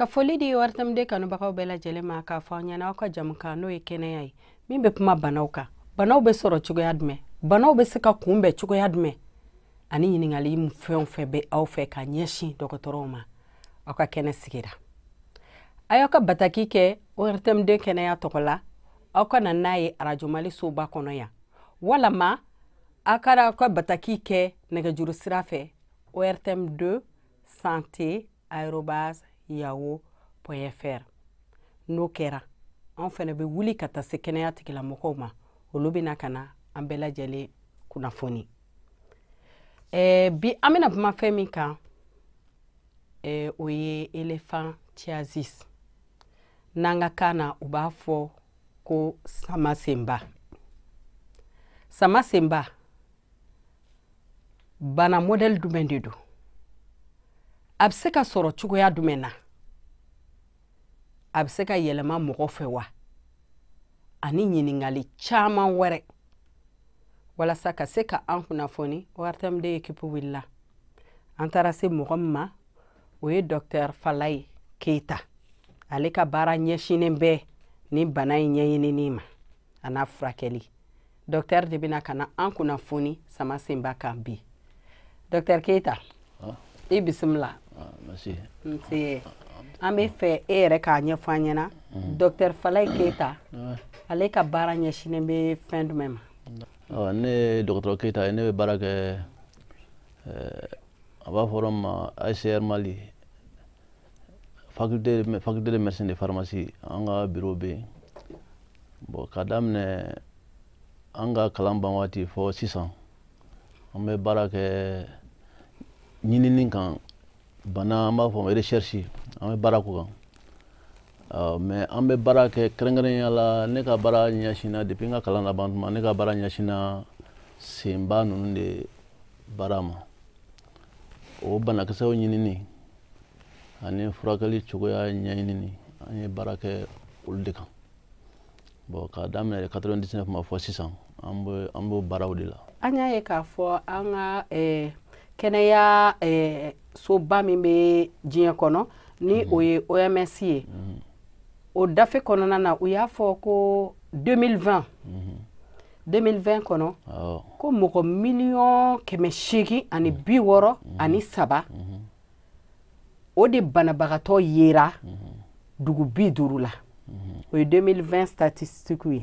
ka foli di waritamiden kanubagaw bɛɛ lajɛlen ma k'a fɔ aw ɲɛna aw ka jamukan n'o ye kɛnɛya ye min bɛ kuma banaw kan banaw bɛ sɔrɔ cogoya jumɛn banaw bɛ se ka kunbɛn cogoya jumɛn ani ɲiningali fɛn o fɛn bɛ aw fɛ ka ɲɛsin dɔgɔtɔrɔw ma aw ka kɛnɛ sigira a y'aw ka bataki kɛ ortmden kɛnɛya tɔgɔ la aw ka na n'a ye arajomali soba kɔnɔ yan walama aw ka aw ka bataki kɛ nɛgɛjuru sira fɛ ortm2 santé arobas yahoo.fr n'o kɛra an fɛnɛ bɛ wuli ka taa se kɛnɛya tigilamɔgɔw ma olu bɛ na ka na an bɛɛ lajɛlen kunnafoni eh, bi an bɛna kuma fɛn min kan eh, o ye elephantiasis n'an ka kan na u b'a fɔ ko sama senba sama senba bana mɔdɛli jumɛn de do a bɛ se ka sɔrɔ cogoya jumɛn na a bɛ se ka yɛlɛma mɔgɔ fɛ wa ani ɲiningali caman wɛrɛ walasa ka se ka an kunnafoni ortmd ekipu wulila an taara se mɔgɔ min ma o ye dɔktɛr falaye keyita ale ka baara ɲɛsinen bɛɛ ni bana ye ɲɛɲinini ma a n'a furakɛli dɔktɛr de bena ka na an kunnafoni sama senba kan bi dɔktɛr keyita ah. i bisimila Masih. Nse. An bɛ fɛ e yɛrɛ k'a ɲɛfɔ an ɲɛna mm. Dr Falayi Keyita ah. ale ka baara ɲɛsinnen bɛ fɛn jumɛn ma? Oh, ne ye dɔgɔtɔrɔ Keyita ye ne bɛ baara kɛ eh, a b'a fɔ yɔrɔ min ma ah, ICR Mali faculté de médecine de pharmacie an ka bureau bɛ yen bon k'a daminɛ an ka kalan ban waati fɔ sisan an bɛ baara kɛ ɲinini kan bana an b'a fɔ recherche an bɛ baara ko kan mɛ an bɛ baara kɛ kɛrɛnkɛrɛnya la ne ka baara ɲɛsinna depuis n ka kalan laban tuma ne ka baara ɲɛsinna senba ninnu de baara ma o banakisɛw ɲinini ani furakɛli cogoya ɲɛɲinini an ye baara kɛ olu de kan bon k'a daminɛ 99 ma fɔ sisan an b'o baaraw de la an y'a ye k'a fɔ an ka kɛnɛya eh, soba min bɛ diɲɛ kɔnɔ ni mhm. o ye oms ye mhm. o dafe kɔnɔna na u y'a fɔ ko 2020 2020 mhm. kɔnɔ oh. ko mɔgɔ miliyɔn kɛmɛ seegin ani bi wɔɔrɔ ani saba o de banabagatɔ yera dugu bi duuru la o ye 2020 statistiques ye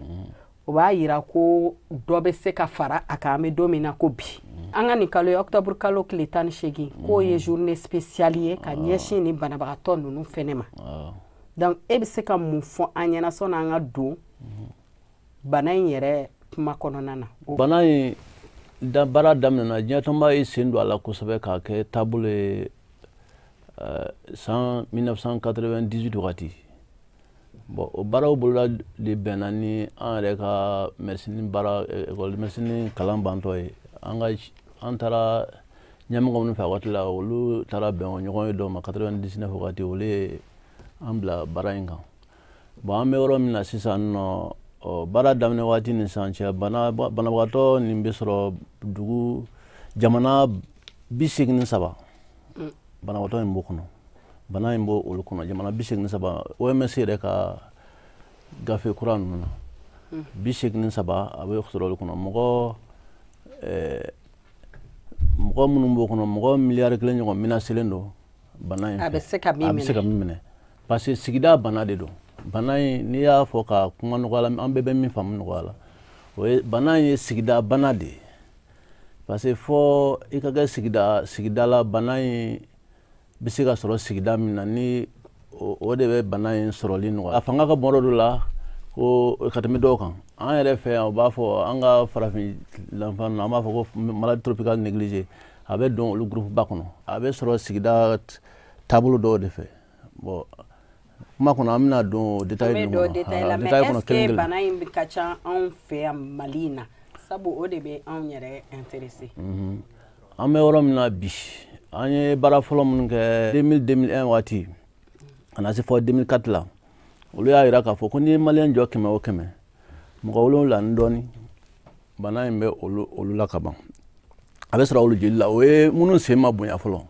o b'a yira ko dɔ bɛ se ka fara a kan an bɛ don min na ko bi an ka nin kalo ye octobre kalo tile tan ni seegin k'o ye mm. journée spéciale ye ka ah. ɲɛsin nin banabagatɔ ninnu fɛnɛ ma ah. donc e bɛ se ka mun fɔ an ɲɛna sɔnni an ka don mm-hmm. bana in yɛrɛ kuma kɔnɔna na. bana in da baara daminɛna diɲɛ tɔnba y'i sen don a la kosɛbɛ k'a kɛ taabolo ye san 1998 wagati. bɔn o baaraw boloda de bɛnna ni an yɛrɛ ka mɛrisini baara ekɔlimɛrisini eh, kalan bantɔ ye an ka an taara ɲɛmɔgɔ minnu fɛ a waati la olu taara bɛn o ɲɔgɔn ye dɔ ma katɔrɔdisinɛf wagati olu ye an bila baara in kan bɔn an bɛ yɔrɔ min na sisan nɔ ɔ baara daminɛ waati ni sisan cɛ banabagatɔ nin bɛ sɔrɔ dugu jamana bi segin ni saba mm. banabagatɔ in b'o kɔnɔ bana in b'o olu kɔnɔ jamana bi segin saba oms yɛrɛ ka gafe kura ninnu na bi segin saba a bɛ sɔrɔ olu kɔnɔ mɔgɔ mɔgɔ minnu b'o kɔnɔ mɔgɔ miliyari kelen ɲɔgɔn mina selen don bana a bɛ se ka min minɛ parce que sigida bana de don bana in n'i y'a fɔ ka kuma nɔgɔya an bɛɛ bɛ min faamu nɔgɔya la o ye bana ye sigida bana de parce que fɔ i ka kɛ sigida sigidala bana in bɛ se ka sɔrɔ sigida min na ni o de bɛ bana in sɔrɔli nɔgɔya a fanga ka bon dɔ la ko ka tɛmɛ dɔw kan an yɛrɛ fɛ yan u b'a fɔ an ka farafin lanfan na an b'a fɔ ko malade tropical négligé a bɛ don olu groupe ba kɔnɔ a bɛ sɔrɔ sigida taabolo dɔw de fɛ bon kuma kɔnɔ an bɛna don détail ninnu kɔnɔ détail kɔnɔ kelen kelen bana in ka ca anw fɛ yan mali in na sabu o de bɛ anw yɛrɛ intéressé mhm. an bɛ yɔrɔ min na bi an ye baara fɔlɔ minnu kɛ 2000-2001 waati ka na se fɔ 2004 la olu y'a yira k'a fɔ ko n'i ye maliyɛn jɔ kɛmɛ o kɛmɛ mɔgɔ wolonwula ni dɔɔni bana in bɛ olu la ka ban a bɛ sɔrɔ olu jeli la o ye minnu sen ma bonya fɔlɔ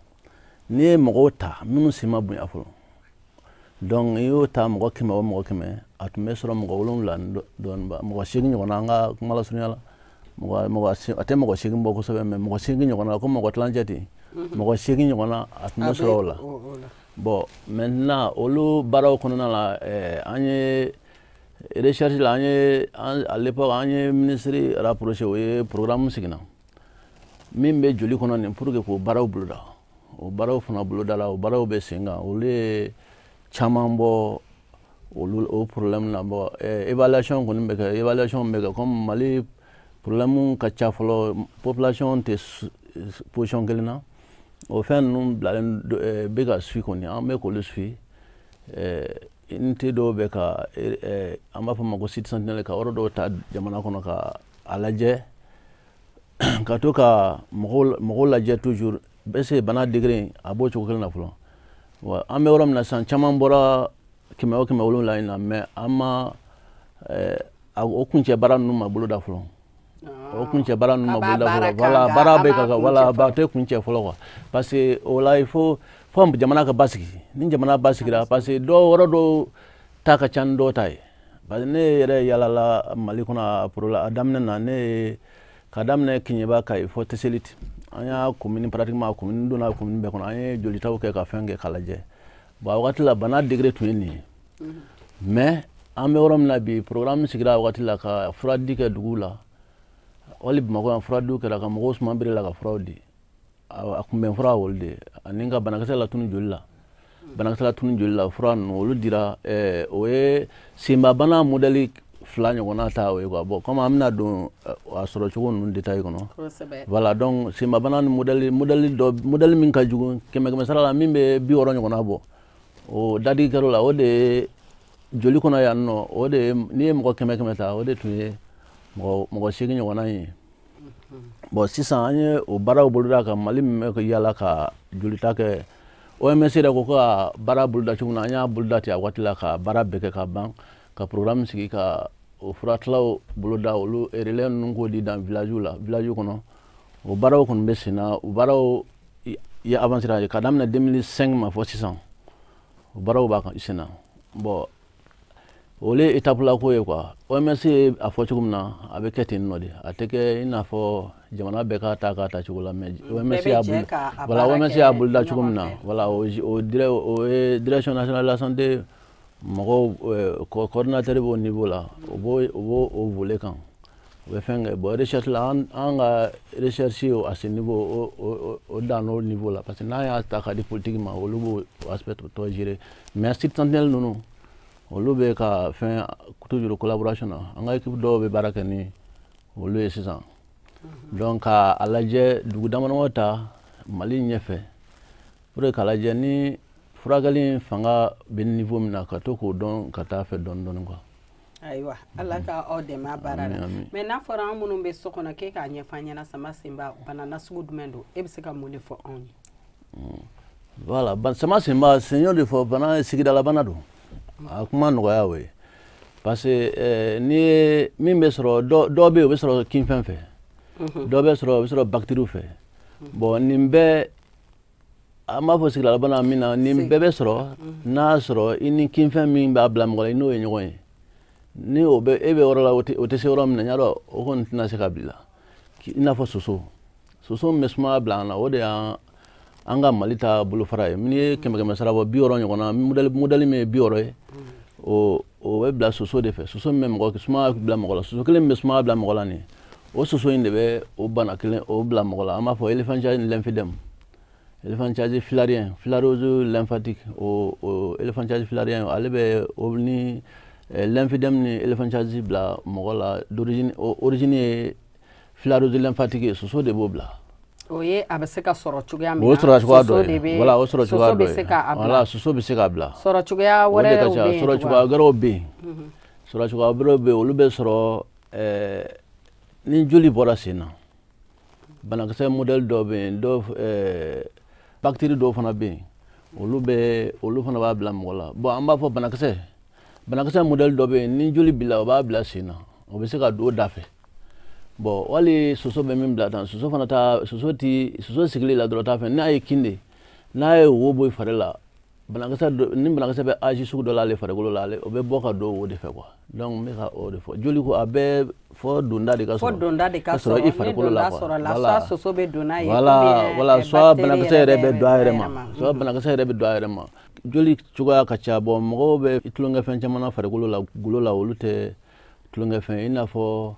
n'i ye mɔgɔw ta minnu sen ma bonya fɔlɔ donc i y'o ta mɔgɔ kɛmɛ o mɔgɔ kɛmɛ a tun bɛ sɔrɔ mɔgɔ wolonwula ni dɔɔni ba mɔgɔ seegin ɲɔgɔnna an ka kuma lasurunya la mɔgɔ mɔgɔ a tɛ mɔgɔ seegin bɔ kosɛbɛ mɛ mɔgɔ seegin ɲɔgɔnna ko mɔgɔ tilancɛ ten mɔgɔ seegin ɲɔgɔnna a tun bɛ sɔrɔ o la bɔn maintenant eh, olu baaraw kɔnɔna la an ye recherche la an ye à l'époque an ye ministre rapproché o ye programme sigina min bɛ joli kɔnɔ nin pour que k'o baaraw boloda o baaraw fana boloda la o baaraw bɛ sen kan olu ye caman bɔ olu o problème na bɔ eh, évaluation kɔni bɛ kɛ évaluation bɛ kɛ comme mali problème ka ca fɔlɔ population tɛ position kelen na o fɛn ninnu bilalen bɛ ka suwi kɔni an bɛ k'olu suwi unité dɔw bɛ ka e, an b'a fɔ ma ko site sentinelle ka yɔrɔ dɔw ta jamana kɔnɔ ka a lajɛ ka to ka mɔgɔw lajɛ toujours est ce bana degré a b'o cogo kelen na fɔlɔ wa an bɛ yɔrɔ min na sisan caman bɔra kɛmɛ o kɛmɛ wolonwula in na mais an ma o kuncɛ baara ninnu ma bolo da fɔlɔ o kuncɛ baara ninnu ma boli la fɔlɔ baara bɛ ka wala a tɛ kuncɛ fɔlɔ kuwa parce que o la il fo jamana ka basigi ni jamana basigira parce que dɔ yɔrɔ dɔ ta ka ca ni dɔ ta ye parce ne yɛrɛ yaalala mali kɔnɔ a porola a daminɛ na ne ye ka daminɛ kiɲɛba ka ye teseliti an y'a komini pratiquement komini donna komini bɛɛ kɔnɔ an ye jolitaw kɛ ka fɛn kɛ k'a lajɛ bon a wagati la bana degere tun ye mhm. nin ye mais an bɛ yɔrɔ min na bi programme sigira a wagati la ka furadi kɛ duguw la wali bamakɔ yan fura diw kɛra ka mɔgɔw suma bere la ka furaw di a kunbɛn fura olu de ani ka banakisɛ latunu joli la banakisɛ latunu joli la fura ninnu olu dira o ye senbabana modɛli fila ɲɔgɔnna ta o ye kuwa bɔn komi an bɛna don a sɔrɔ cogo ninnu detaye kɔnɔ voilà donc senbabana ni modɛli modɛli dɔ modɛli min ka jugu kɛmɛ kɛmɛ sara la min bɛ bi wɔɔrɔ ɲɔgɔnna bɔ o dadigi kɛra la o de ye joli kɔnɔ yan nɔ o de ye n'i ye mɔgɔ kɛmɛ kɛmɛ ta o de tun ye mɔgɔ seegin ɲɔgɔnna ye bɔn sisan an ye o baaraw boloda ka mali min bɛ ka yala ka jolita kɛ oms yɛrɛ ko ka baara boloda cogo min na an y'a boloda ten a waati la ka baara bɛɛ kɛ ka ban ka programme sigi ka o furatilaw boloda olu e relais ninnu k'o di dan village la village kɔnɔ o baaraw kɔni bɛ sen na o baaraw ye avancera ka daminɛ 2005 ma fɔ sisan o baaraw b'a kan sen na bɔn ole etapula ko ye kuwa oms ye a fɔ cogo min a be kɛ ten nɔ de a tɛ kɛ i n'a fɔ jamana bɛɛ ka ta k'a ta cogo la mɛ mm, y'a bolo cogo min na o ye e direction nationale de la santé mɔgɔw e, coordinateur b'o niveau la o b'o o vole kan o bɛ fɛn kɛ bɔn recherche la an ka recherche a ce niveau o dan niveau la parce que n'an y'a ta ka di politique ma olu b'o aspect tɔ gérer mais site sentinelle olu bɛ ka fɛn toujours collaboration na an ka équipe dɔw bɛ baara kɛ ni olu ye sisan donc ka a lajɛ dugu damadama ta mali ɲɛfɛ pour que k'a lajɛ ni furakɛli fanga bɛ niveau min na ka to k'o dɔn ka taa fɛ dɔɔni dɔɔni quoi. ayiwa ala ka aw dɛmɛ a baara la mɛ n'a fɔra an minnu bɛ so kɔnɔ k'e k'a ɲɛfɔ an ɲɛna sama senba bana nasugu jumɛn don e bɛ se ka mun de fɔ anw ye. Hmm. voilà sama senba sen y'o de fɔ bana sigidalabana don. a kuma nɔgɔya o ye parce que eh, n'i ye min bɛ sɔrɔ dɔ dɔ bɛ yen o bɛ sɔrɔ kinfɛn fɛ dɔ bɛ sɔrɔ o bɛ sɔrɔ bakitiriw fɛ bɔn nin bɛɛ an b'a fɔ sigila laban min na nin bɛɛ bɛ sɔrɔ n'a y'a sɔrɔ i ni kinfɛn min b'a bila mɔgɔ la i n'o ye ɲɔgɔn ye ni o bɛ e bɛ yɔrɔ la o tɛ se yɔrɔ min na y'a dɔn o kɔni tɛna se ka bila i n'a fɔ soso soso min bɛ sumaya bila an na o de y'an Anga malita bulufara ta bolofara ye min ye kɛmɛ kɛmɛ sara bɔ bi wɔɔrɔ ɲɔgɔn na ye bi ye o bɛ bila soso de fɛ soso min bɛ mɔgɔ sumaya bila mɔgɔ la soso kelen min bɛ sumaya bila mɔgɔ la nin o soso in de bɛ o bana kelen o bila mɔgɔ la an b'a fɔ elephantiase lymphedème filarien filarose lymphatique o o charge filarien ale bɛ o ni lymphedème ni elephantiase bila mɔgɔ la d'origine origine ye filarose lymphatique ye soso de b'o bila. o ye a bɛ se ka sɔrɔ cogoya min na soso de bɛ wala o sɔrɔ cogoya dɔ ye soso bɛ se k'a bila wala soso bɛ se k'a bila sɔrɔ cogoya wɛrɛw bɛ yen sɔrɔ cogoya wɛrɛw bɛ yen sɔrɔ cogoya wɛrɛw bɛ yen olu bɛ sɔrɔ ɛɛ ni joli bɔra sen na banakisɛ modèle dɔw bɛ yen dɔw ɛɛ bakiteri dɔw fana bɛ yen olu bɛ olu fana b'a bila mɔgɔ la bɔn an b'a fɔ banakisɛ banakisɛ modèle dɔ bɛ yen ni joli b'i la o b'a bila sen na o bɛ se ka don o da fɛ. bo wali soso be min bila soso fana ta soso ti soso sigili la dɔrɔn t'a fɛ n'a ye kinde n'a ye wo bɔ i fari la banakisɛ ni banakisɛ bɛ azi sugu dɔ l'ale farikolo la ale o bɛ bɔ ka don wo de fɛ quoi donc n bɛ ka o de fɔ joli ko a bɛɛ fɔ donda de ka sɔrɔ fɔ donda de ka sɔrɔ i farikolo la quoi voilà soso bɛ don n'a ye voilà eh, voilà soit banakisɛ yɛrɛ bɛ don a yɛrɛ ma soit banakisɛ yɛrɛ bɛ don a yɛrɛ ma joli cogoya ka ca bɔn mɔgɔw bɛ tulonkɛ fɛn caman na farikolo la golo la olu tɛ tulonkɛ fɛn i n'a fɔ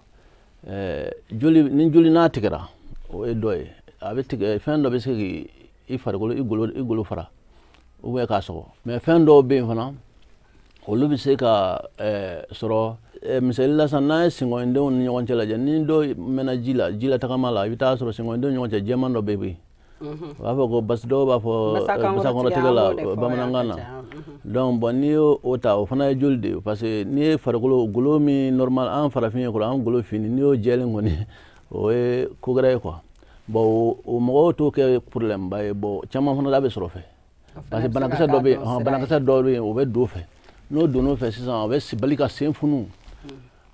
Eh, joli ni joli n'a tigɛra o ye dɔ ye a bɛ tigɛ eh, fɛn dɔ bɛ se k'i farikolo i golo i golo fara ubiyɛn k'a sɔgɔ mɛ fɛn dɔw bɛ yen fana olu bɛ se ka eh, sɔrɔ misali la sisan n'an ye singɔidenw ni ɲɔgɔn cɛ lajɛ ni dɔ mɛnna ji la jilatagama la i bɛ taa sɔrɔ singɔidenw ni ɲɔgɔn cɛ jɛman dɔ bɛ yen b'a fɔ ko basi dɔw b'a fɔ masa kɔnɔtigɛ la bamanankan na donc bon n'i ye o oh, ta o fana ye joli de ye parce que n'i ye farikolo golo min normal an farafin ye kɔrɔ an golo fini n'i y'o jɛlen kɔni o ye kogɛrɛ ye quoi bon o o mɔgɔw t'o kɛ problème ba ye bon caman fana da bɛ sɔrɔ fɛ parce que banakisɛ dɔ bɛ yen banakisɛ dɔ bɛ yen o bɛ don o fɛ n'o don n'o fɛ sisan o bɛ bali ka sen funu mhm.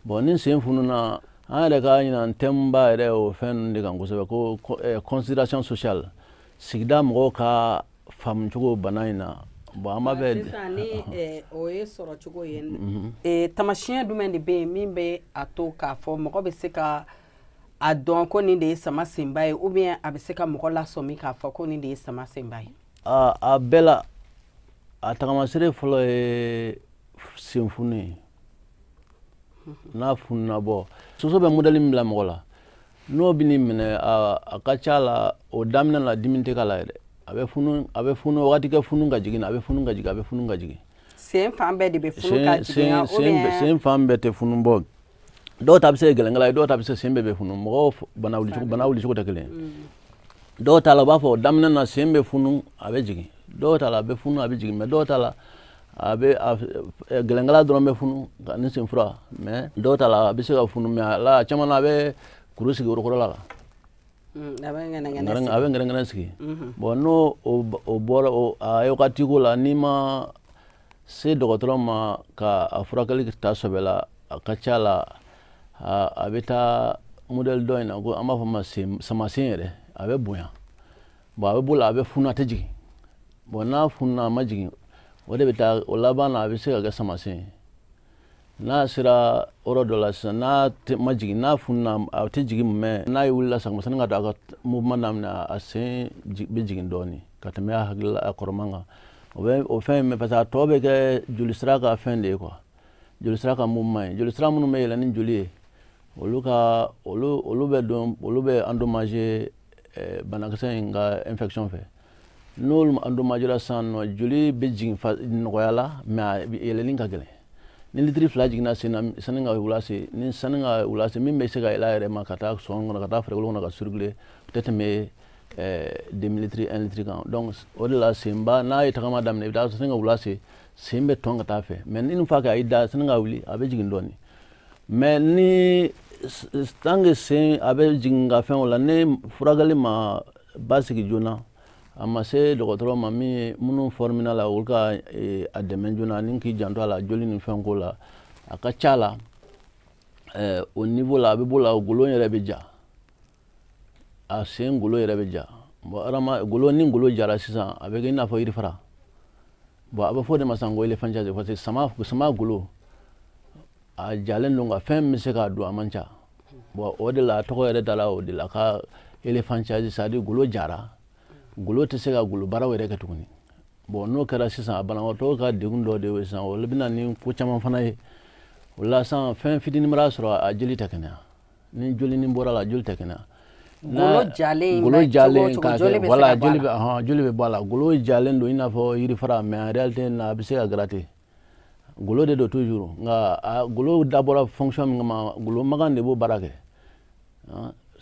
bon ni sen fununa. an yɛrɛ ka ɲina thème ba yɛrɛ o fɛn ninnu de kan kosɛbɛ ko considération sociale sigida mɔgɔw ka faamu cogo bana in na bon an b'a fɛ sisan ni o ye sɔrɔ cogo ye mhm. tamasiyɛn jumɛn de bɛ yen min bɛ a to k'a fɔ mɔgɔ bɛ se ka a dɔn ko nin de ye sama senba ye ou bien a bɛ se ka mɔgɔ lasɔmi k'a fɔ ko nin de ye sama senba ye a bɛɛ la a tagamasere fɔlɔ ye senfunu ye n'a fununa bɔ soso bɛ mudɛli min bila mɔgɔ la n'o bini minɛ a ka ca la o daminɛ la dimi tɛ k'a la yɛrɛ a bɛ funu a bɛ funu wagati kɛ funu ka jigin a bɛ funu ka jigin a bɛ funu ka jigin sen fan bɛɛ de bɛ funu ka jigin ya ubiyɛn sen fan bɛɛ tɛ funu bɔ dɔw ta bɛ se gɛlɛnkɛla ye dɔw ta bɛ se sen bɛɛ bɛ funu mɔgɔw bana wuli wulicogo bana wulicogo tɛ kelen mm. dɔw ta la u b'a fɔ o daminɛ na sen bɛ funu a bɛ jigin dɔw ta la a bɛ funu a bɛ jigin mɛ dɔw ta la a bɛ eh, gɛlɛnkala dɔrɔn bɛ funu ani senfura mɛ dɔw ta la a bɛ se ka funu mɛ a la a caman na a bɛ kuru sigi worokɔrɔ la hmm, a bɛ ngɛnɛngɛnɛ sigi bɔn mhm. n'o o bɔra a ye wagati ko la n'i ma se dɔgɔtɔrɔ ma ka a furakɛli ta sɛbɛ la a ka ca la a bɛ taa modèle dɔ in na ko an b'a fɔ ma samasen yɛrɛ a bɛ bonya bɔn a bɛ b'o la a bɛ funu a tɛ jigin bɔn n'a fununa a ma jigin o de bɛ taa o laban na a bɛ se ka kɛ samasen ye n'a sera yɔrɔ dɔ la sisan n'a ma jigin n'a fununa a tɛ jigin mɛ n'a ye wulila sagoma sani ka don a ka mouvement daminɛ a sen bɛ jigin dɔɔni ka tɛmɛ a hakili la a kɔrɔman kan o bɛ o fɛn in mɛ parce que a tɔ bɛ kɛ joli sira ka fɛn de ye quoi joli sira ka mouvement ye joli sira minnu bɛ yɛlɛn ni joli ye olu ka olu olu bɛ don olu bɛ endommager eh, banakisɛ in ka infection fɛ n'olu andomajɔla sisan nɔ joli bɛ jigin nɔgɔya la mɛ yɛlɛli ka gɛlɛn ni litiri fila jiginna sen na sani ka wula se ni sani ka wula se min bɛ se ka yɛlɛ a yɛrɛ ma ka taa sɔn kɔnɔ ka taa farikolo kɔnɔ ka surikile o tɛ tɛmɛ demilitiri un litiri kan donc o de la senba n'a ye tagama daminɛ i bɛ taa sani ka wula se sen bɛ tɔn ka taa fɛ mɛ ni nin fa kɛ a y'i da sani ka wuli a bɛ jigin dɔɔni mɛ ni tant que sen a bɛ jigin ka fɛn o la ni furakɛli ma basigi joona a ma se dɔgɔtɔrɔ ma min ye minnu fɔrimina la olu ka a dɛmɛ joona ni k'i janto a la joli ni fɛnko la a ka ca la o niveau la a bɛ b'o la golo yɛrɛ bɛ ja a sen golo yɛrɛ bɛ ja bɔn adama golo ni golo jara sisan a bɛ kɛ i n'a fɔ yiri fara bɔn a bɛ fɔ o de ma sisan ko elephant chaise parce que sama sama golo a jalen don nka fɛn min bɛ se k'a don a man ca bɔn o de la a tɔgɔ yɛrɛ da la o de la ka elephant chaise c'est à dire golo jara. golo tɛ se ka golo baaraw yɛrɛ kɛ tuguni bon n'o kɛra sisan banabaatɔ ka degun dɔ de ye sisan o bɛ na ni ko caman fana ye o la sisan fɛn fitinin mana sɔrɔ a joli tɛ kɛnɛya ni joli ni bɔra la joli tɛ kɛnɛya. golo jalen golo jalen ka kɛ wala joli bɛ hɔn joli bɛ bɔ a la golo jalen don i n'a fɔ yirifara mɛ en réalité na a bɛ se ka gratter golo de don toujours nka a golo dabɔra fonction min kama golo makan de b'o baara kɛ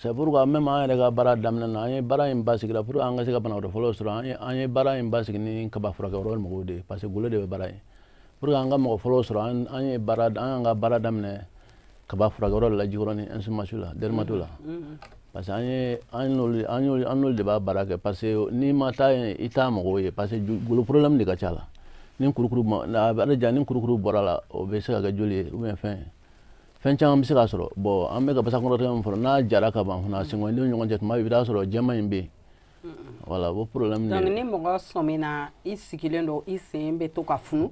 c'est pourquoi an même an yɛrɛ ka baara daminɛ na an ye baara in basigila pour an ka se ka banabaatɔ fɔlɔ sɔrɔ an ye ni kaba furakɛyɔrɔ mɔgɔw de ye parce que golo de bɛ baara ye pour que an ka mɔgɔ fɔlɔ sɔrɔ an ye baara an y'an la jikɔrɔ ni insomasu la dɛrimato la parce que an ye an n'olu an y'olu an n'i ma taa yen i t'a mɔgɔw ye parce que golo problème ni kurukuru ma a bɛ ja kurukuru bɔra la o bɛ se ka kɛ fɛn caman bɛ se ka sɔrɔ bɔn an bɛ ka basa kɔnɔ tɛmɛ fɔlɔ n'a jara ka ban fana sɛgɛn ni ɲɔgɔn cɛ tuma bɛ i bɛ sɔrɔ jɛma in bɛ yen wala o problème de. donc ni mɔgɔ sɔmina i sigilen don i sen bɛ to ka funu.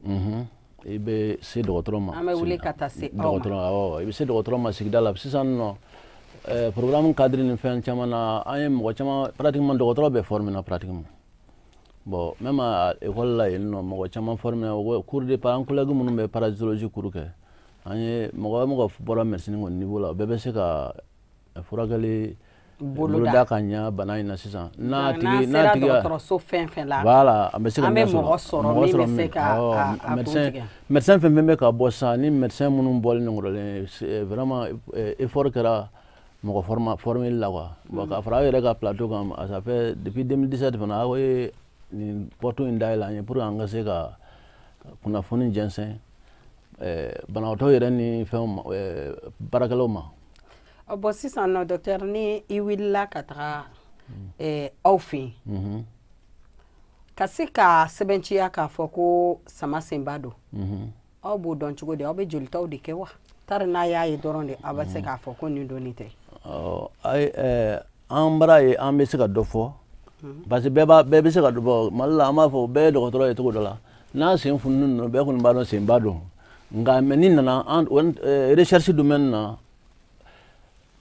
i bɛ se dɔgɔtɔrɔ ma. an bɛ wuli ka taa se aw ma dɔgɔtɔrɔ awɔ i bɛ se dɔgɔtɔrɔ ma sigida la sisan nɔ ɛɛ programme cadre ni fɛn caman na an ye mɔgɔ caman pratiquement dɔgɔtɔrɔ bɛɛ forme na pratiquement bon même à école la yen nɔ mɔgɔ caman forme na cours de par an collègue minnu bɛ parasitologie cours kɛ. an ye mɔgɔ mɔgɔ bɔra mɛsini kɔni niveau la bɛɛ bɛ se ka furakɛli boloda ka ɲa bana in na sisan n'a tigi n'a tigi dɔgɔtɔrɔso fɛn fɛn la voilà an bɛ se ka an bɛ mɔgɔ sɔrɔ mɔgɔ sɔrɔ min bɛ se ka a médecin médecin fɛn fɛn bɛ ka bɔ sisan ni médecin minnu bɔlen don kɔrɔlen euh, vraiment euh, effort kɛra mɔgɔ forma formeli la quoi mm. bon ka fara aw yɛrɛ ka plateau kan ça fait depuis 2017 fana aw ye nin porte in dayɛlɛ an ye pour que an ka se ka kunnafoni jɛnsɛn Eh, banabaatɔ yɛrɛ ni fɛnw ma eh, baarakɛlaw ma. bɔn sisan nɔ dɔkitɛri ni i wulila ka taga mm. eh, aw fɛ yen mm-hmm. ka se ka sɛbɛnciya k'a fɔ ko sama senba don mm-hmm. aw b'o dɔn cogo di aw bɛ jolitaw de kɛ wa tari n'a y'a ye dɔrɔn de aw bɛ se mm-hmm. k'a fɔ ko nin don nin tɛ. ayi an bara ye an bɛ se ka dɔ fɔ parce que bɛɛ b'a bɛɛ bɛ se ka dɔ fɔ mali la an b'a fɔ bɛɛ ye dɔgɔtɔrɔ ye cogo dɔ la n'a sen fununen don bɛɛ kɔni b'a dɔn senba don. nka mɛ ni nana e, recherche domaine na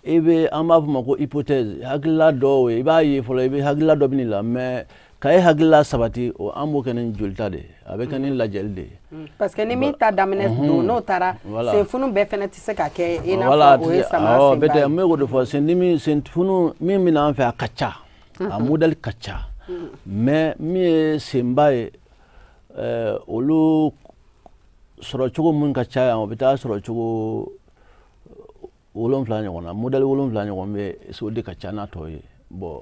i be an b'a fɔ ma ko hypothèse hakilila dɔw ye i b'a ye fɔlɔ i bɛ hakilila dɔ bɛ la mɛ ka e hakilila sabati o an b'o kɛ ni jolita de a be kɛ ni lajɛli de ye. parce que n mhm. bɛ k'o de fɔ sendimi senfunu min bɛ n'an fɛ a ka ca a modèle ka ca mɛ mm. min ye senba ye olu sɔrɔ cogo min ka ca o bɛ taa sɔrɔ cogo wolonfila ɲɔgɔn na modɛli wolonfila ɲɔgɔn bɛ o de ka ca n'a tɔ ye bɔn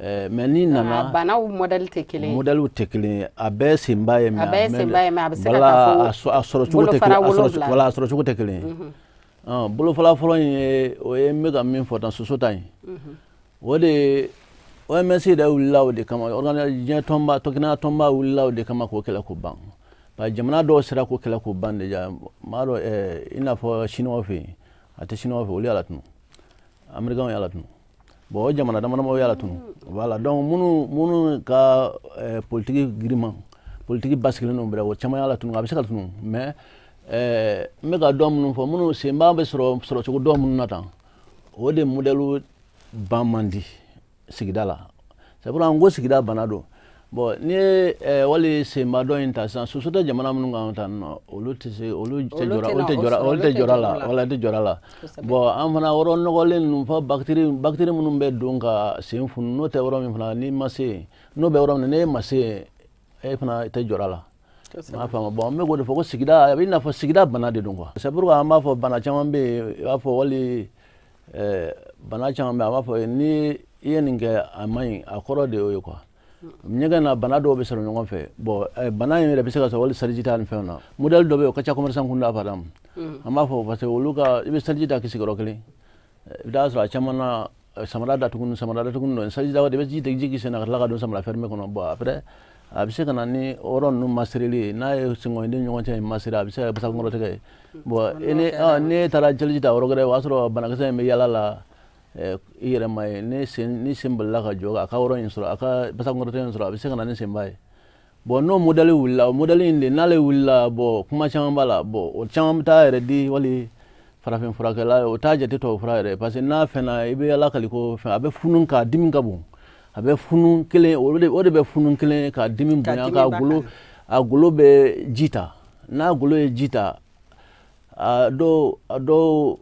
ɛɛ mɛ n'i nana banaw mɔdɛli tɛ kelen ye mɔdɛliw tɛ kelen ye a bɛɛ senba ye mɛ a bɛɛ senba ye mɛ a bɛ se ka taa fo a sɔrɔ cogo tɛ kelen ye a sɔrɔ cogo tɛ kelen ye bolofara fɔlɔ in ye o ye n bɛ ka min fɔ tan soso ta in o de ye OMS yɛrɛ wulila o de kama diɲɛ tɔnba tɔkina tɔnba wulila o de kama k'o kɛlɛ k'o ban jamana dɔw sera ko kɛlɛ ko ban deja m'a dɔ eh, i n'a fɔ siniwaw fɛ yen a tɛ siniwaw fɛ olu y'a latunu amerikanw y'a latunu bon o jamana damadamaw y'a latunu voilà donc minnu minnu ka eh, politiki girima politiki basigilen don bɛrɛ o caman y'a latunu a bɛ se ka tunu mais eh, n bɛ ka dɔ minnu fɔ minnu senba bɛ sɔrɔ sɔrɔcogo dɔ minnu na tan o de modèle ban man di sigida la c'est pourquoi n ko sigida bana don bɔn eh, n'i ye ɛɛ wali senba dɔ in ta sisan soso tɛ jamana minnu kan tan nɔ olu tɛ se olu tɛ jɔra olu tɛ jɔra olu tɛ jɔra la wala tɛ jɔra la bɔn an fana yɔrɔ nɔgɔlen ninnu fɔ bakiteri bakiteri minnu bɛ don ka sen funu n'o tɛ yɔrɔ min fana n'i ma se yen n'o bɛ yɔrɔ min na n'e ma se yen e fana tɛ jɔra la m'a faamu bɔn n bɛ k'o de fɔ ko sigida a bɛ i n'a fɔ sigida bana de don kuwa c'est pourquoi an b'a fɔ bana caman bɛ yen i b'a fɔ wali ɛɛ bana caman bɛ yen an b'a fɔ ni i ye nin kɛ a man ɲi a kɔrɔ de y'o ye kuwa ɲɛgɛn na bana dɔw bɛ sɔrɔ ɲɔgɔn fɛ bɔn bana in yɛrɛ bɛ se ka sɔrɔ wali saliji ta ni fɛnw na modɛli dɔ bɛ yen o ka ca commerçant kunda fadam mm. an b'a fɔ parce que olu ka i bɛ saliji da k'i sigiyɔrɔ kelen i bɛ taa sɔrɔ a caman na samara datugu samara datugu dɔ saliji da i bɛ ji tɛ ji k'i sen na ka tila ka don samara fɛrɛmɛ kɔnɔ bɔn après a bɛ se ka na ni yɔrɔ ninnu masirili ye n'a ye sengɔni ni ɲɔgɔn cɛ in a bɛ se ka kɛ basakɔnɔtɛgɛ mm. bɔn e ne taara jeliji ta yɔrɔ wɛrɛ o y'a sɔrɔ banakisɛ in bɛ yaala la Eh, i yɛrɛ ma ye ne sen ni sen balila ka jɔ a ka yɔrɔ in sɔrɔ a ka basakɔrɔtɔ in sɔrɔ a bɛ se ka na ni senba ye bɔn n'o modɛli wulila o modɛli in de n'ale wulila bɔn kuma caman b'a la bɔn o caman bɛ taa yɛrɛ di wali farafin furakɛla o t'a jate tubabu fura yɛrɛ parce que n'a fɛnna i bɛ ala kali ko fɛn a bɛ funu k'a dimi ka bon e a bɛ funu kelen o de o de bɛ funu kelen k'a dimi bonya k'a golo a golo bɛ ji ta n'a golo ye ji ta a dɔw a dɔw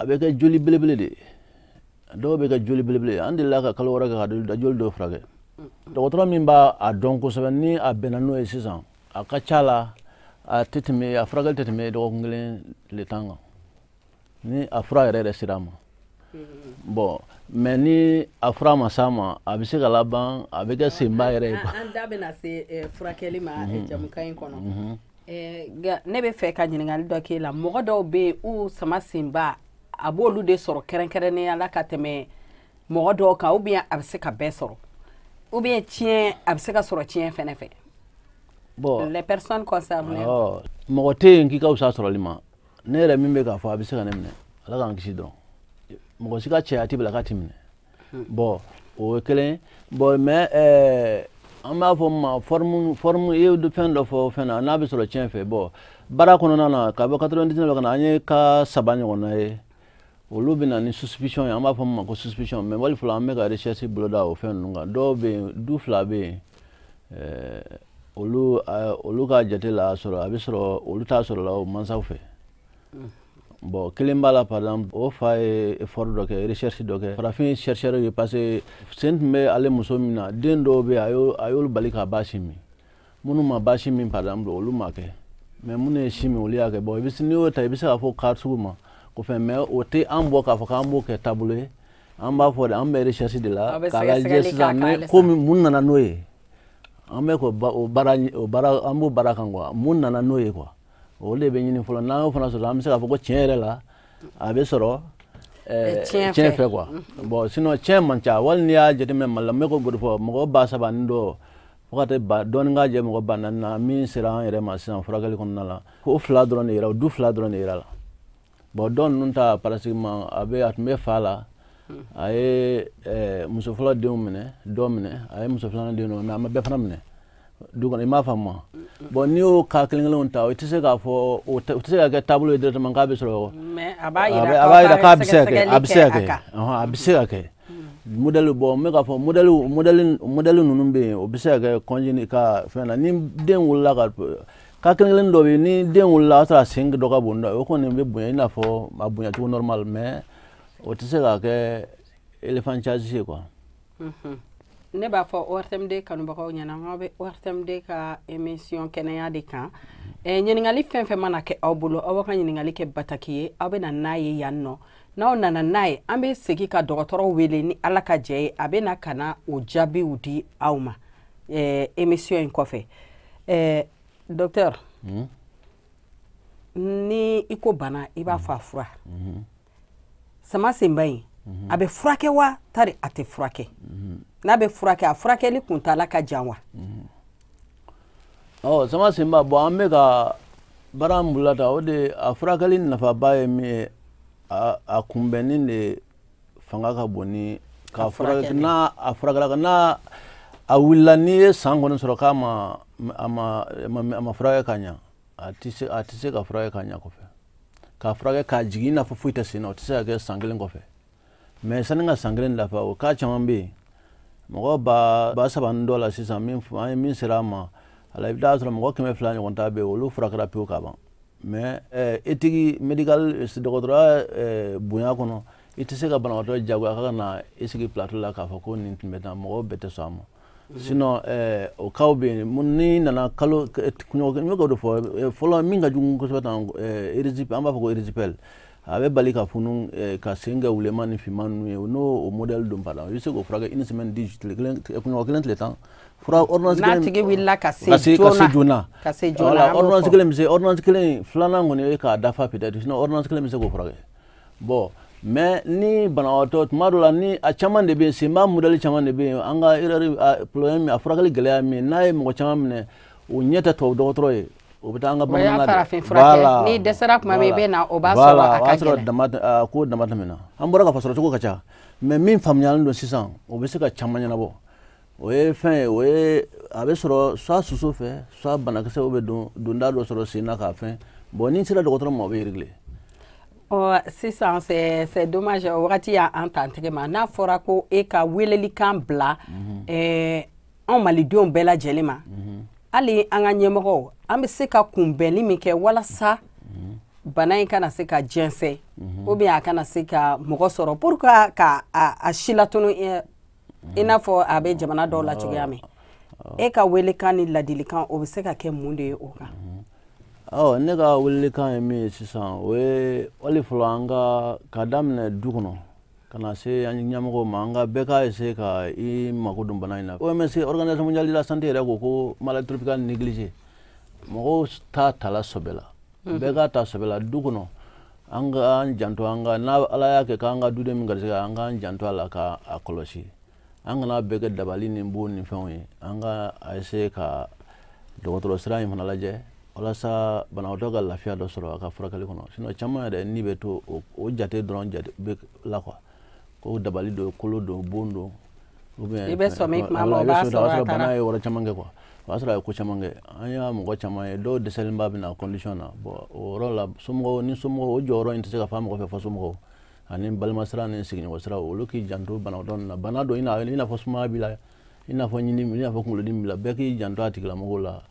a juli kɛ joli di, de dɔw bɛ kɛ joli belebele an la eh, mm-hmm. eh, mm-hmm. eh, ka kalora ka kɛ ka da joli frage do dɔgɔtɔrɔ min b'a a ko ni a bena n'o e sisan a ka chala a tɛ a frage ni a frage re re sira a ma bɔn ni a fura ma s'a ma a bɛ se ka laban a bɛ se mba yɛrɛ ye an da bɛna se furakɛli ma jamukan in kɔnɔ ne bɛ fɛ ka ɲininkali dɔ k'e la mɔgɔ dɔw bɛ yen u sama senba a b'olu de sɔrɔ kɛrɛnkɛrɛnnenya la ka tɛmɛ mɔgɔ dɔw kan ubiyɛn a bɛ se ka bɛɛ sɔrɔ ubiyɛn tiɲɛ a bɛ se ka sɔrɔ tiɲɛ fɛnɛ fɛ bon les personnes concernées awɔ mɔgɔ tɛ yen k'i ka fisa sɔrɔli ma ne yɛrɛ min bɛ k'a fɔ a bɛ se ka ne minɛ ala k'an kisi dɔrɔn mɔgɔ si ka cɛya tɛ bila k'a ti minɛ hmm. bɔn o ye kelen bɔn mɛ ɛɛ an b'a fɔ min ma forme forme i ye fɛn dɔ fɔ fɛn na n'a bɛ sɔrɔ tiɲɛ fɛ bɔn baara kɔnɔna na ka bɔ 99 la ka na an ye ka saba ɲɔgɔnna ye. olu bɛ na ni suspicion ye an b'a fɔ min ma ko suspicion mais wali fɔlɔ an bɛ ka recherche bolo da o fɛn ninnu kan dɔw bɛ yen du fila bɛ yen ɛɛ olu ɛɛ olu ka jate la a sɔrɔ a bɛ sɔrɔ olu t'a sɔrɔ la o mansaw fɛ bon kelen b'a la par exemple o fa ye effort dɔ kɛ e recherche dɔ kɛ farafin chercheur ye parce que sen tun bɛ ale muso min na den dɔw bɛ yen a y'olu bali ka ba si min minnu ma ba si min par exemple olu ma kɛ mais minnu ye si min olu y'a kɛ bon i bɛ se n'i y'o ta i bɛ se k'a fɔ kari sugu ma. ko fɛn mɛ o tɛ an bɔ k'a fɔ k'an b'o kɛ taabolo ye an b'a fɔ de an bɛ recherche de la k'a lajɛ sisan ni ko min mun nana n'o ye an bɛ k'o baara o baara an b'o baara kan kuwa mun nana n'o ye kuwa o de bɛ ɲini fɔlɔ n'an y'o fana sɔrɔ an bɛ se k'a fɔ ko tiɲɛ yɛrɛ la a bɛ sɔrɔ eh, eh, tiɲɛ fɛ kuwa bɔn sinɔn tiɲɛ man ca wali n'i y'a jateminɛ mali la n bɛ k'o de fɔ mɔgɔ ba saba ni dɔ fo ka taa ba dɔɔni k'a jɛ mɔgɔ ba naani na min sera an yɛrɛ ma sisan furakɛli kɔnɔna la o fila dɔrɔn de yira o du fila dɔrɔn de yira la. bon dɔ ninnu ta pratiquement a bɛ a tun fa la a ye eh, muso fɔlɔ denw minɛ dɔ minɛ a ye muso filanan denw minɛ a ma bɛɛ fana minɛ du kɔnɔ i m'a faamu wa bɔn n'i y'o ka kelen kelenw ta o tɛ se k'a fɔ o tɛ se ka kɛ taabolo ye directement k'a bɛ sɔrɔ a b'a yira k'a bɛ se ka kɛ a bɛ se ka kɛ a bɛ se ka kɛ modèle bɔ n bɛ k'a fɔ modèle modèle modèle ninnu bɛ yen o bɛ se ka kɛ congé ka fɛn na ni den wolola ka ka kelen kelen dɔ bɛ ni den wolola o sɔrɔ a sen dɔ ka bon dɔ o kɔni bɛ bonya i n'a fɔ a bonya cogo normal mais o tɛ se ka kɛ elephantiasis ye quoi. ne b'a fɔ ortmd kanubagaw ɲɛna n k'aw ortmd ka émission kɛnɛya de kan eh, ɲininkali fɛn fɛn mana kɛ aw bolo aw ka ɲininkali kɛ bataki ye aw bɛ na ye yan nɔ n'aw nana n'a ye an be segi ka dɔgɔtɔrɔ wele ni ala ka jɛ ye a bena na ka na o jaabiw di aw ma émission eh, in kɔfɛ. Eh, Docteur hmm? ni iko bana i b'a fɔ mm -hmm. sama senba in hmm. a bɛ furakɛ wa tari a tɛ furakɛ hmm. n'a bɛ furakɛ a furakɛli kuntaala ka jan wa oh, sama senba bɔn an bɛ ka baara min o de a furakɛli nafaba ye min ye a kunbɛnni de fanga ka bon k'a furakɛ n'a a furakɛla n'a a wulila n'i ye san kɔni a ma furakɛ ka ɲa a tɛ ka furakɛ ka ɲa kɔfɛ k'a furakɛ k'a jigi i n'a fɔ foyi tɛ sen na o tɛ se ka kɛ san kelen kɔfɛ mɛ sani ka san o k'a chambe bɛ yen ba ba sa ban dola si sa min an ay min sera ma ala la i bɛ taa sɔrɔ mɔgɔ kɛmɛ fila ɲɔgɔn ta bɛ yen olu furakɛra pewu ka ba me etigi medical dɔgɔtɔrɔya e, e, bonya kɔnɔ i tɛ itise ka banabaatɔ jagoya k'a ka na isigi plateau la k'a fɔ ko nin tun bɛ tan mɔgɔ bɛɛ tɛ ma sinɔn ɛɛ eh, o kaw bɛ yen ni nana kalo kunɲɔgɔn n bɛ k'o de fɔ fɔlɔ min ka jugu kosɛbɛ tan ɛɛ erizip an b'a fɔ ko erizipɛli a bɛ bali ka funu eh, ka sen kɛ wulema ni finma ninnu ye eh, n'o o modèle don ba la i bɛ se k'o furakɛ une semaine dix tile kelen kunɲɔgɔn kelen tile tan fura ordonnance kelen n'a tigi wulila ka se joona ka se joona ka se joona voilà ordonnance kelen bɛ se ordonnance kelen filanan kɔni ye k'a dafa peut être sinon ordonnance kelen bɛ se k'o furakɛ bon mɛ ni banabaatɔ tuma dɔ la ni a caman de bɛ yen senba modɛli caman de bɛ yen an ka erreur problème a furakɛli gɛlɛya min n'a ye mɔgɔ caman minɛ o ɲɛ tɛ tubabu dɔgɔtɔrɔ ye o bɛ taa an ka bamanan na de voilà ni dɛsɛra tuma min i bɛ na o b'a sɔrɔ a ka gɛlɛn voilà o y'a sɔrɔ dama ko dama tɛmɛna an bɔra k'a fɔ sɔrɔcogo ka ca mɛ min faamuyalen don sisan o bɛ se ka caman ɲɛnabɔ o ye fɛn ye o ye a bɛ sɔrɔ soit soso fɛ soit banakisɛw bɛ don donda dɔ sɔrɔ sen na k'a fɛn bon n'i sera dɔgɔtɔrɔ ma o bɛ réglé sisan c'est dommage wagati y'an tantɛgɛ ma n'a fɔra ko e ka welelikan bila mhm. anw malidenw bɛɛ lajɛlen ma mhm. hali an ka ɲɛmɔgɔw an bɛ se ka kunbɛnli min kɛ walasa mhm. bana in kana se ka jɛnsɛ ou bien a kana se ka mɔgɔ sɔrɔ pour que ka a si latunu i n'a fɔ a bɛ jamana dɔw la cogoya min e ka welekan ni ladilikan o bɛ se ka kɛ mun de ye o kan Ɔ ne ka welelikan ye min ye sisan o ye wali fɔlɔ an ka ka daminɛ du kɔnɔ ka na se an ɲɛmɔgɔ ma an ka bɛɛ ka ese ka i mako don bana in na OMS organisation mondiale de la santé yɛrɛ ko ko maladie tropicale négligée mɔgɔw t'a tala sɛbɛ la bɛɛ k'a ta sɛbɛ la du kɔnɔ an k'an janto an ka n'a ala y'a kɛ k'an ka duden min garisɛgɛ an k'an janto a la k'a kɔlɔsi an kana bɛɛ kɛ dabali ni bon ni fɛnw ye an ka ese ka dɔgɔtɔrɔ sira in fana lajɛ walasa banabaatɔ ka lafiya dɔ sɔrɔ a ka furakɛli kɔnɔ sinɔ caman yɛrɛ ni bɛ to o jate dɔrɔn jate be la kuwa ko dabali do kolo do bon don i bɛ sɔmi kuma ma b'a sɔrɔ a taara bana ye yɔrɔ caman kɛ kuwa o y'a sɔrɔ a ye ko caman kɛ an y'a mɔgɔ caman ye dɔw dɛsɛlenba bɛ na condition na bɔn o yɔrɔ la somɔgɔw ni somɔgɔw o jɔyɔrɔ in tɛ se ka fɔ a mɔgɔ fɛ fɔ somɔgɔw ani balimasira ni sigiɲɔgɔn sira olu k'i janto banabaatɔ ninnu bana dɔ i n'a fɔ sumaya b'i la i n'a fɔ ɲinini i n'a fɔ kunkolodimi b'i la bɛɛ k'i janto a tigilamɔgɔw la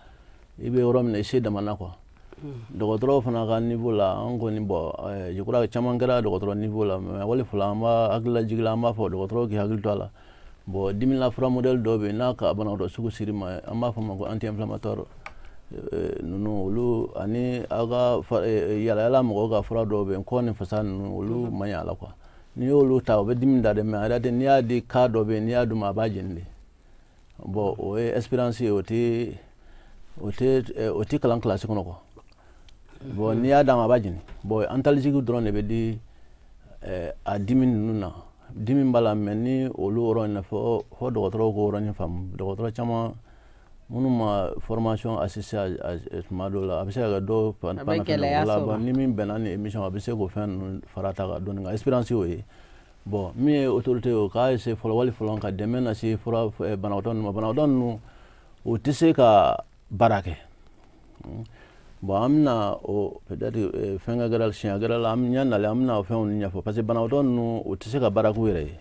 i bɛ yɔrɔ min na i se dama na kuwa dɔgɔtɔrɔw fana ka niveau la eh, an kɔni bɔn je crois que caman kɛra dɔgɔtɔrɔ niveau la mais wali fila an b'a hakilila jigi la an b'a fɔ dɔgɔtɔrɔw k'i hakili to a la bɔn dimi la fura modèle dɔw bɛ n'a ka banabaatɔ sugu sir'i ma an b'a fɔ ma ko anti inflammatoire eh, ninnu olu ani aw ka yalayala mɔgɔw ka fura dɔw bɛ yen kɔ ni fasa ninnu olu man la quoi n'i y'olu ta o bɛ dimi da dɛ mais en réalité n'i y'a di ka dɔ be n'i y'a d'u ma a b'a jeni de bɔn o ye espérance ye o tɛ o tɛ o tɛ kalan kilasi kɔnɔ quoi bon n'i y'a d'a a b'a jeni bon antalisigiw dɔrɔn de bɛ di eh, a dimi ninnu na dimi b'a la mɛ ni olu yɔrɔ in na fɔ fɔ dɔgɔtɔrɔw k'o yɔrɔnin faamu dɔgɔtɔrɔ caman minnu ma formation assisté tuma dɔw la a bɛ se ka kɛ dɔw panafricain ni min bɛnna ni émission a bɛ se k'o fɛn ninnu fara ta ka dɔɔnin kan expérience y'o ye bon min ye autorité ye o k'a essayer fɔlɔ wali fɔlɔ ka dɛmɛ lase fura eh, banabagatɔ ninnu ma banabagatɔ ninnu o tɛ se ka baara kɛ bon an bɛna o peut-être fɛnkɛ kɛra siɲɛ kɛra la an ɲɛ nalen an bɛna o fɛnw ɲɛfɔ parce que banabaatɔ ninnu o tɛ se ka baara k'u yɛrɛ ye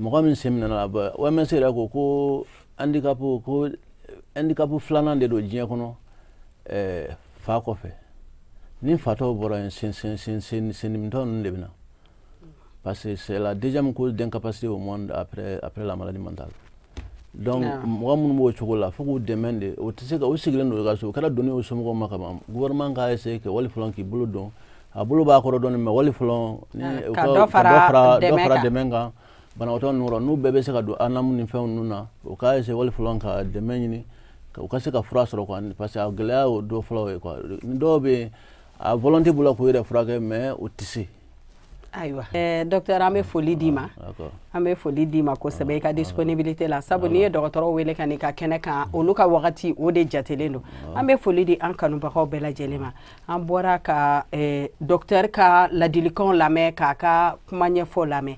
mɔgɔ min sen minɛ la OMS yɛrɛ ko ko handicap ko handicap filanan de don diɲɛ kɔnɔ ɛɛ e, fa kɔfɛ ni fatɔ bɔra yen sen sen de bɛ parce que c'est la deuxième cause d'incapacité au monde après après la maladie mentale donc mɔgɔ minnu b'o cogo la fo k'u dɛmɛ de o tɛ se ka u sigilen don i ka so o kɛra doni ma gouvernement k'a essayer kɛ wali fɔlɔ k'i bolo don a bolo b'a kɔrɔ dɔɔni mɛ wali fɔlɔ ni ka dɔ fara dɛmɛ kan banabaatɔ ninnu kɔrɔ n'u bɛɛ bɛ se ka don anamu ni ninnu na k'a essayer wali fɔlɔ ka dɛmɛ ɲini u ka se ka fura sɔrɔ quoi parce que a gɛlɛya y'o dɔ fɔlɔ ye quoi dɔw bɛ yen a volonté b'u la k'u yɛrɛ furakɛ mais u tɛ se ayiwa eh, docteur an be foli d'i ma an ah, bɛ foli d'i ma kosɛbɛ i ka ah, disponibilité la sabu n'i ye dɔgɔtɔrɔ wele ka n'i ka kɛnɛ kan olu ka wagati o de jatelen don an ah. bɛ foli di an kanubagaw bɛɛ lajɛlen ma an bɔra ka eh, docteur ka ladilikanw lamɛn k'a ka kuma ɲɛfɔ lamɛn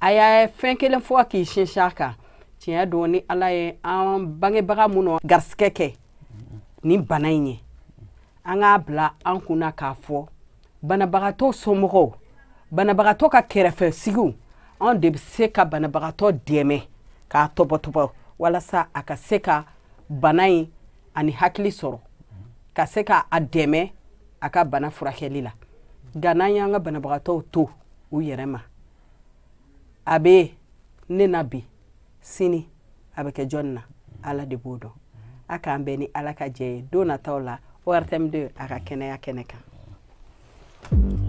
a y'a fɛn kelen fɔ k'i sinsin kan tiɲɛ don ni ala ye an bangebaga minnu garisigɛ kɛ nin bana in ye an k'a bila an kunna k'a fɔ banabagatɔ somɔgɔw banabagatɔ ka kɛrɛfɛsigiw anw de bɛ se ka banabagatɔ dɛmɛ k'a tɔbɔtɔbɔ walasa a ka se ka bana in ani hakili sɔrɔ ka se ka a dɛmɛ a ka bana furakɛli la nka n'an y'an ka banabagatɔw to u yɛrɛ ma a bɛ ne na bi sini a bɛ kɛ jɔnni na ala de b'o dɔn a k'an bɛn ni ala ka jɛ ye don nataw la ortmd a ka kɛnɛya kɛnɛ kan